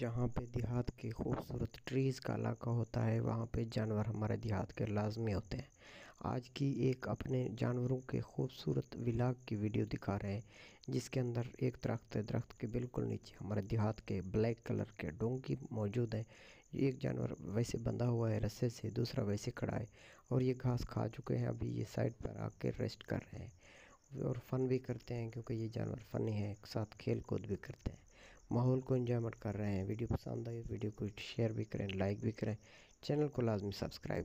जहाँ पे देहात के खूबसूरत ट्रीज़ का इलाका होता है वहाँ पे जानवर हमारे देहात के लाजमी होते हैं आज की एक अपने जानवरों के खूबसूरत विलाग की वीडियो दिखा रहे हैं जिसके अंदर एक दरख्त है दरख्त के बिल्कुल नीचे हमारे देहात के ब्लैक कलर के डोंगी मौजूद हैं एक जानवर वैसे बंधा हुआ है रस्से से दूसरा वैसे खड़ा है और ये घास खा चुके हैं अभी ये साइड पर आकर रेस्ट कर रहे हैं और फ़न भी करते हैं क्योंकि ये जानवर फ़नी है एक साथ खेल कूद भी करते हैं माहौल को इन्जॉयमेंट कर रहे हैं वीडियो पसंद आई वीडियो को शेयर भी करें लाइक भी करें चैनल को लाजमी सब्सक्राइब